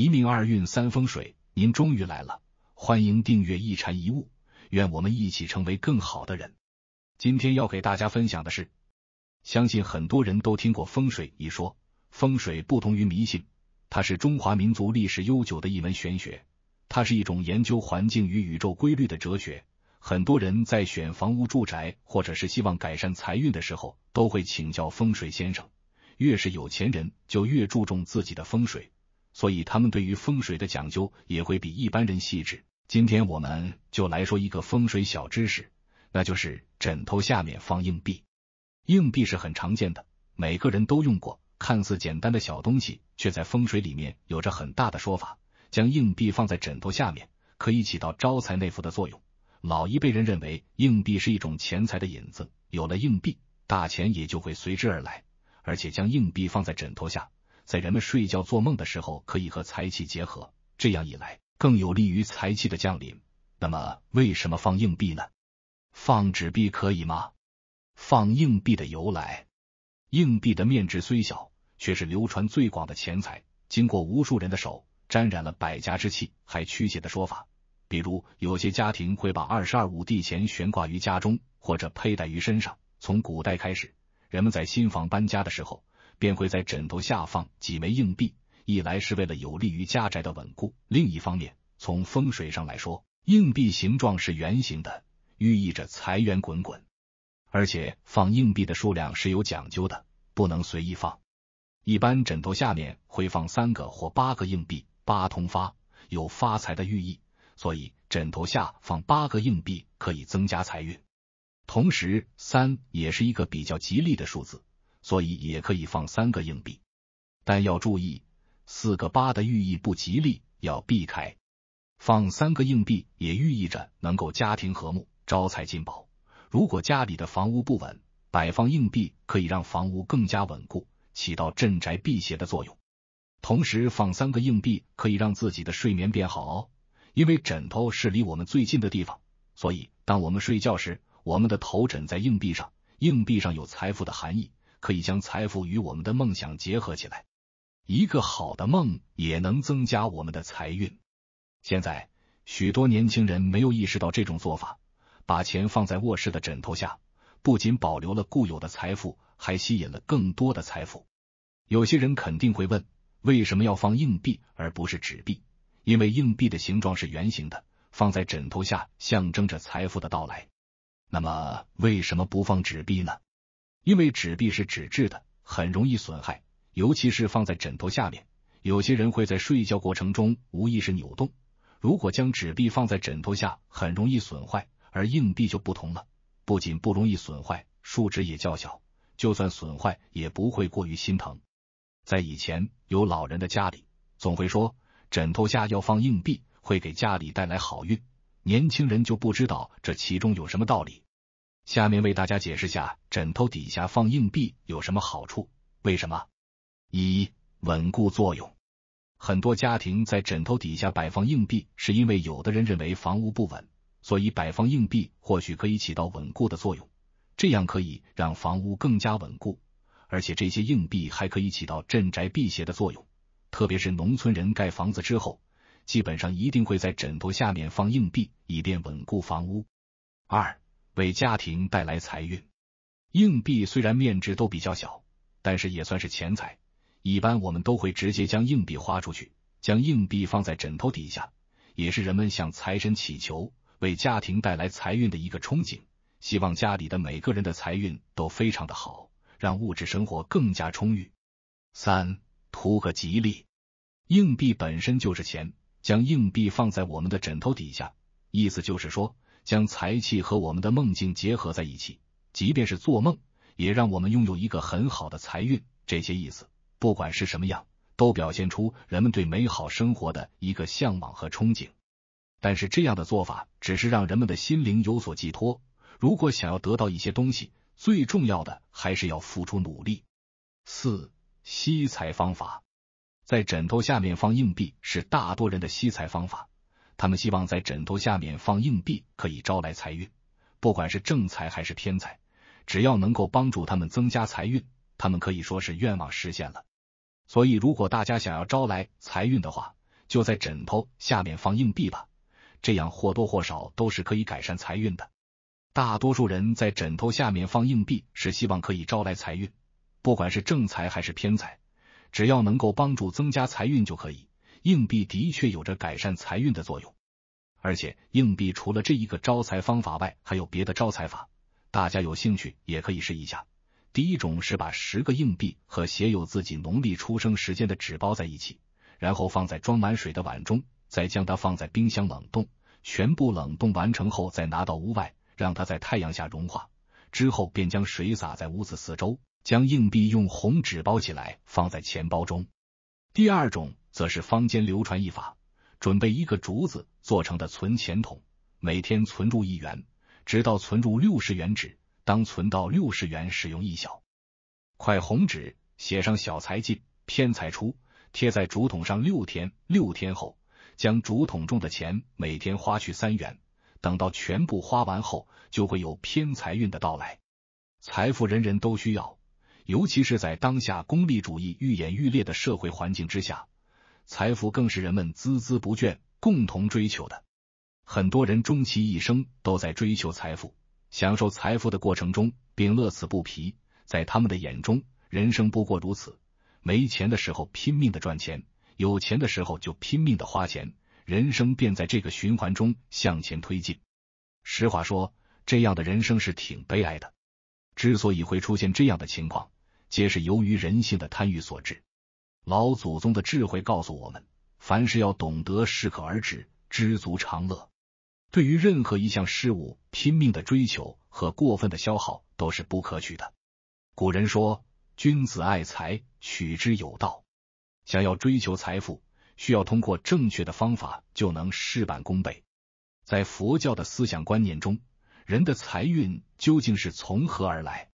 一命二运三风水，您终于来了，欢迎订阅一禅一悟，愿我们一起成为更好的人。今天要给大家分享的是，相信很多人都听过风水一说，风水不同于迷信，它是中华民族历史悠久的一门玄学，它是一种研究环境与宇宙规律的哲学。很多人在选房屋住宅或者是希望改善财运的时候，都会请教风水先生。越是有钱人就越注重自己的风水。所以他们对于风水的讲究也会比一般人细致。今天我们就来说一个风水小知识，那就是枕头下面放硬币。硬币是很常见的，每个人都用过。看似简单的小东西，却在风水里面有着很大的说法。将硬币放在枕头下面，可以起到招财纳福的作用。老一辈人认为，硬币是一种钱财的引子，有了硬币，大钱也就会随之而来。而且将硬币放在枕头下。在人们睡觉做梦的时候，可以和财气结合，这样一来更有利于财气的降临。那么，为什么放硬币呢？放纸币可以吗？放硬币的由来，硬币的面值虽小，却是流传最广的钱财，经过无数人的手，沾染了百家之气，还驱邪的说法。比如，有些家庭会把二十二五帝钱悬挂于家中，或者佩戴于身上。从古代开始，人们在新房搬家的时候。便会在枕头下放几枚硬币，一来是为了有利于家宅的稳固，另一方面，从风水上来说，硬币形状是圆形的，寓意着财源滚滚。而且放硬币的数量是有讲究的，不能随意放。一般枕头下面会放三个或八个硬币，八通发有发财的寓意，所以枕头下放八个硬币可以增加财运。同时，三也是一个比较吉利的数字。所以也可以放三个硬币，但要注意四个八的寓意不吉利，要避开。放三个硬币也寓意着能够家庭和睦、招财进宝。如果家里的房屋不稳，摆放硬币可以让房屋更加稳固，起到镇宅辟邪的作用。同时，放三个硬币可以让自己的睡眠变好，哦，因为枕头是离我们最近的地方，所以当我们睡觉时，我们的头枕在硬币上，硬币上有财富的含义。可以将财富与我们的梦想结合起来，一个好的梦也能增加我们的财运。现在许多年轻人没有意识到这种做法，把钱放在卧室的枕头下，不仅保留了固有的财富，还吸引了更多的财富。有些人肯定会问，为什么要放硬币而不是纸币？因为硬币的形状是圆形的，放在枕头下象征着财富的到来。那么为什么不放纸币呢？因为纸币是纸质的，很容易损害，尤其是放在枕头下面。有些人会在睡觉过程中无意识扭动，如果将纸币放在枕头下，很容易损坏。而硬币就不同了，不仅不容易损坏，数值也较小，就算损坏也不会过于心疼。在以前，有老人的家里总会说，枕头下要放硬币，会给家里带来好运。年轻人就不知道这其中有什么道理。下面为大家解释下，枕头底下放硬币有什么好处？为什么？一、稳固作用。很多家庭在枕头底下摆放硬币，是因为有的人认为房屋不稳，所以摆放硬币或许可以起到稳固的作用，这样可以让房屋更加稳固。而且这些硬币还可以起到镇宅辟邪的作用，特别是农村人盖房子之后，基本上一定会在枕头下面放硬币，以便稳固房屋。二。为家庭带来财运，硬币虽然面值都比较小，但是也算是钱财。一般我们都会直接将硬币花出去，将硬币放在枕头底下，也是人们向财神祈求为家庭带来财运的一个憧憬，希望家里的每个人的财运都非常的好，让物质生活更加充裕。三图个吉利，硬币本身就是钱，将硬币放在我们的枕头底下，意思就是说。将财气和我们的梦境结合在一起，即便是做梦，也让我们拥有一个很好的财运。这些意思，不管是什么样，都表现出人们对美好生活的一个向往和憧憬。但是，这样的做法只是让人们的心灵有所寄托。如果想要得到一些东西，最重要的还是要付出努力。四吸财方法，在枕头下面放硬币是大多人的吸财方法。他们希望在枕头下面放硬币，可以招来财运。不管是正财还是偏财，只要能够帮助他们增加财运，他们可以说是愿望实现了。所以，如果大家想要招来财运的话，就在枕头下面放硬币吧。这样或多或少都是可以改善财运的。大多数人在枕头下面放硬币，是希望可以招来财运。不管是正财还是偏财，只要能够帮助增加财运就可以。硬币的确有着改善财运的作用，而且硬币除了这一个招财方法外，还有别的招财法，大家有兴趣也可以试一下。第一种是把十个硬币和写有自己农历出生时间的纸包在一起，然后放在装满水的碗中，再将它放在冰箱冷冻，全部冷冻完成后，再拿到屋外，让它在太阳下融化，之后便将水洒在屋子四周，将硬币用红纸包起来，放在钱包中。第二种。则是坊间流传一法，准备一个竹子做成的存钱筒，每天存入一元，直到存入六十元纸。当存到六十元，使用一小块红纸写上“小财进，偏财出”，贴在竹筒上六天。六天后，将竹筒中的钱每天花去三元，等到全部花完后，就会有偏财运的到来。财富人人都需要，尤其是在当下功利主义愈演愈烈的社会环境之下。财富更是人们孜孜不倦共同追求的。很多人终其一生都在追求财富，享受财富的过程中，并乐此不疲。在他们的眼中，人生不过如此。没钱的时候拼命的赚钱，有钱的时候就拼命的花钱，人生便在这个循环中向前推进。实话说，这样的人生是挺悲哀的。之所以会出现这样的情况，皆是由于人性的贪欲所致。老祖宗的智慧告诉我们，凡事要懂得适可而止，知足常乐。对于任何一项事物，拼命的追求和过分的消耗都是不可取的。古人说：“君子爱财，取之有道。”想要追求财富，需要通过正确的方法，就能事半功倍。在佛教的思想观念中，人的财运究竟是从何而来？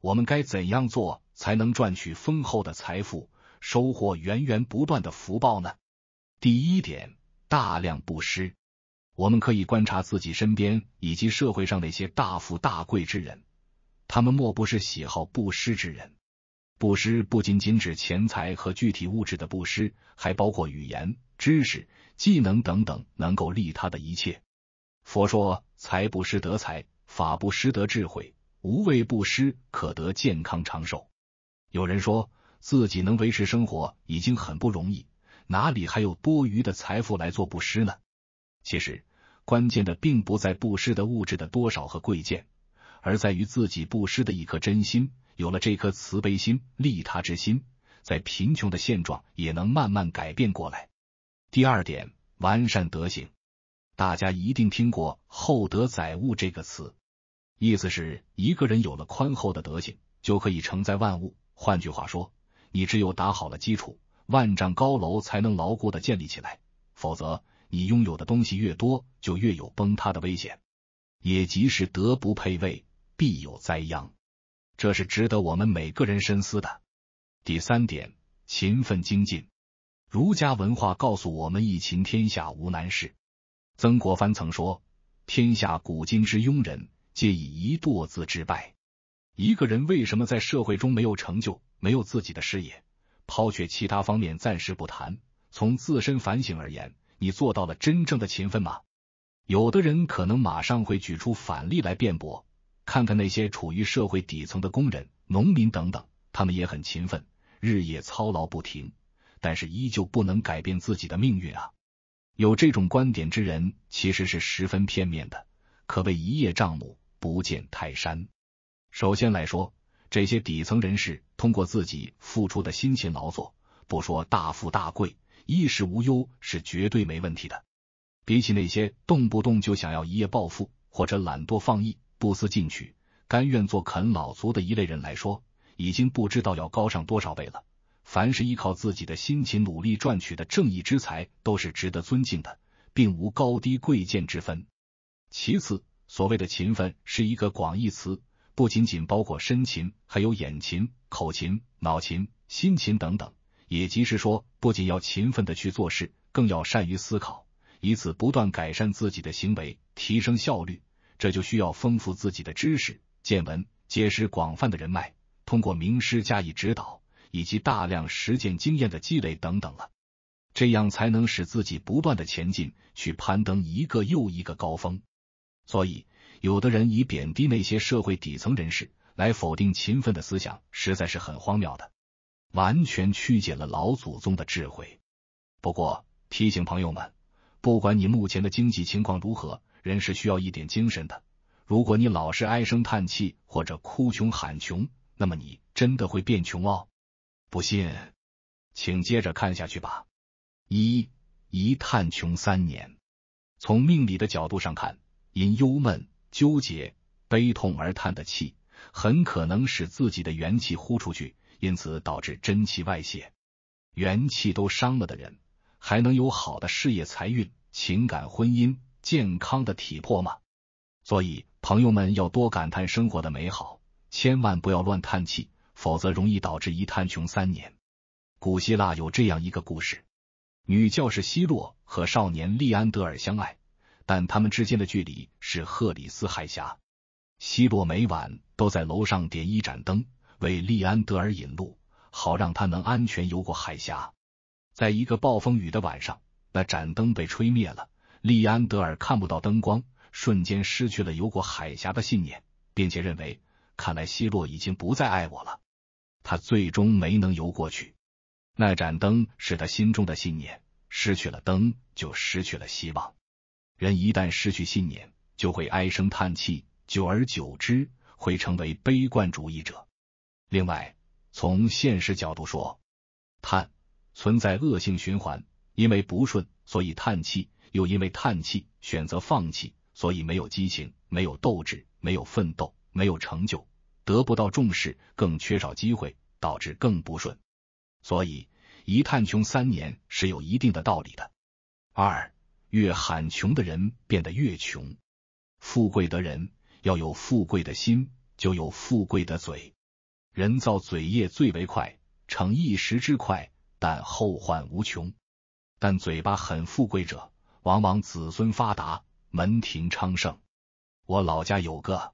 我们该怎样做才能赚取丰厚的财富？收获源源不断的福报呢。第一点，大量布施。我们可以观察自己身边以及社会上那些大富大贵之人，他们莫不是喜好布施之人？布施不仅仅指钱财和具体物质的布施，还包括语言、知识、技能等等能够利他的一切。佛说：财布施得财，法布施得智慧，无畏布施可得健康长寿。有人说。自己能维持生活已经很不容易，哪里还有多余的财富来做布施呢？其实，关键的并不在布施的物质的多少和贵贱，而在于自己布施的一颗真心。有了这颗慈悲心、利他之心，在贫穷的现状也能慢慢改变过来。第二点，完善德行，大家一定听过“厚德载物”这个词，意思是一个人有了宽厚的德行，就可以承载万物。换句话说。你只有打好了基础，万丈高楼才能牢固的建立起来。否则，你拥有的东西越多，就越有崩塌的危险。也即是德不配位，必有灾殃。这是值得我们每个人深思的。第三点，勤奋精进。儒家文化告诉我们：一勤天下无难事。曾国藩曾说：天下古今之庸人，皆以一惰字致败。一个人为什么在社会中没有成就，没有自己的事业？抛却其他方面暂时不谈，从自身反省而言，你做到了真正的勤奋吗？有的人可能马上会举出反例来辩驳，看看那些处于社会底层的工人、农民等等，他们也很勤奋，日夜操劳不停，但是依旧不能改变自己的命运啊！有这种观点之人，其实是十分片面的，可谓一叶障目，不见泰山。首先来说，这些底层人士通过自己付出的辛勤劳作，不说大富大贵，衣食无忧是绝对没问题的。比起那些动不动就想要一夜暴富或者懒惰放逸、不思进取、甘愿做啃老族的一类人来说，已经不知道要高上多少倍了。凡是依靠自己的辛勤努力赚取的正义之财，都是值得尊敬的，并无高低贵贱之分。其次，所谓的勤奋是一个广义词。不仅仅包括身勤，还有眼勤、口勤、脑勤、心勤等等，也即是说，不仅要勤奋的去做事，更要善于思考，以此不断改善自己的行为，提升效率。这就需要丰富自己的知识、见闻，结识广泛的人脉，通过名师加以指导，以及大量实践经验的积累等等了。这样才能使自己不断的前进，去攀登一个又一个高峰。所以。有的人以贬低那些社会底层人士来否定勤奋的思想，实在是很荒谬的，完全曲解了老祖宗的智慧。不过提醒朋友们，不管你目前的经济情况如何，人是需要一点精神的。如果你老是唉声叹气或者哭穷喊穷，那么你真的会变穷哦。不信，请接着看下去吧。一一叹穷三年，从命理的角度上看，因忧闷。纠结、悲痛而叹的气，很可能使自己的元气呼出去，因此导致真气外泄，元气都伤了的人，还能有好的事业、财运、情感、婚姻、健康的体魄吗？所以，朋友们要多感叹生活的美好，千万不要乱叹气，否则容易导致一叹穷三年。古希腊有这样一个故事：女教师希洛和少年利安德尔相爱。但他们之间的距离是赫里斯海峡。希洛每晚都在楼上点一盏灯，为利安德尔引路，好让他能安全游过海峡。在一个暴风雨的晚上，那盏灯被吹灭了，利安德尔看不到灯光，瞬间失去了游过海峡的信念，并且认为看来希洛已经不再爱我了。他最终没能游过去。那盏灯是他心中的信念，失去了灯就失去了希望。人一旦失去信念，就会唉声叹气，久而久之会成为悲观主义者。另外，从现实角度说，叹存在恶性循环，因为不顺，所以叹气，又因为叹气选择放弃，所以没有激情，没有斗志，没有奋斗，没有成就，得不到重视，更缺少机会，导致更不顺。所以，一叹穷三年是有一定的道理的。二。越喊穷的人变得越穷，富贵的人要有富贵的心，就有富贵的嘴。人造嘴业最为快，逞一时之快，但后患无穷。但嘴巴很富贵者，往往子孙发达，门庭昌盛。我老家有个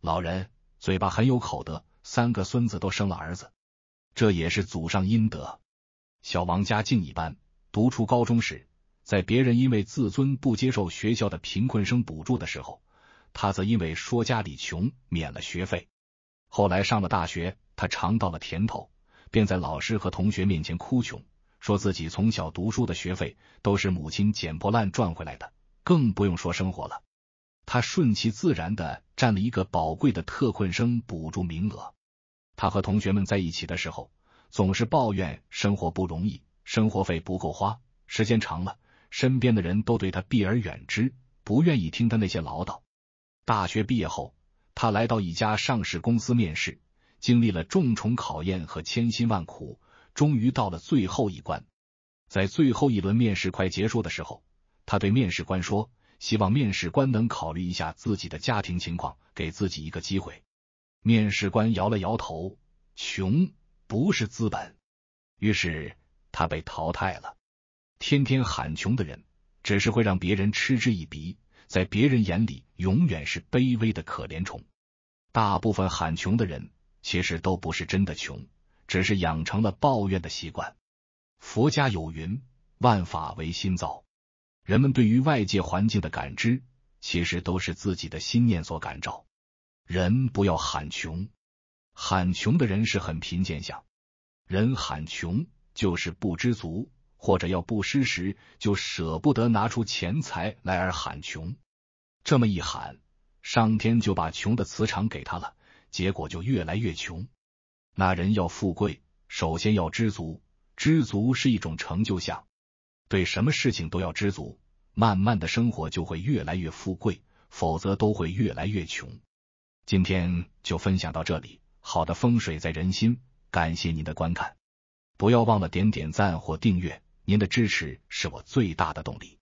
老人，嘴巴很有口德，三个孙子都生了儿子，这也是祖上阴德。小王家境一般，读初高中时。在别人因为自尊不接受学校的贫困生补助的时候，他则因为说家里穷免了学费。后来上了大学，他尝到了甜头，便在老师和同学面前哭穷，说自己从小读书的学费都是母亲捡破烂赚回来的，更不用说生活了。他顺其自然的占了一个宝贵的特困生补助名额。他和同学们在一起的时候，总是抱怨生活不容易，生活费不够花，时间长了。身边的人都对他避而远之，不愿意听他那些唠叨。大学毕业后，他来到一家上市公司面试，经历了重重考验和千辛万苦，终于到了最后一关。在最后一轮面试快结束的时候，他对面试官说：“希望面试官能考虑一下自己的家庭情况，给自己一个机会。”面试官摇了摇头：“穷不是资本。”于是他被淘汰了。天天喊穷的人，只是会让别人嗤之以鼻，在别人眼里永远是卑微的可怜虫。大部分喊穷的人，其实都不是真的穷，只是养成了抱怨的习惯。佛家有云：“万法唯心造。”人们对于外界环境的感知，其实都是自己的心念所感召。人不要喊穷，喊穷的人是很贫贱相。人喊穷就是不知足。或者要布施时，就舍不得拿出钱财来，而喊穷。这么一喊，上天就把穷的磁场给他了，结果就越来越穷。那人要富贵，首先要知足，知足是一种成就相，对什么事情都要知足，慢慢的生活就会越来越富贵，否则都会越来越穷。今天就分享到这里，好的风水在人心，感谢您的观看，不要忘了点点赞或订阅。您的支持是我最大的动力。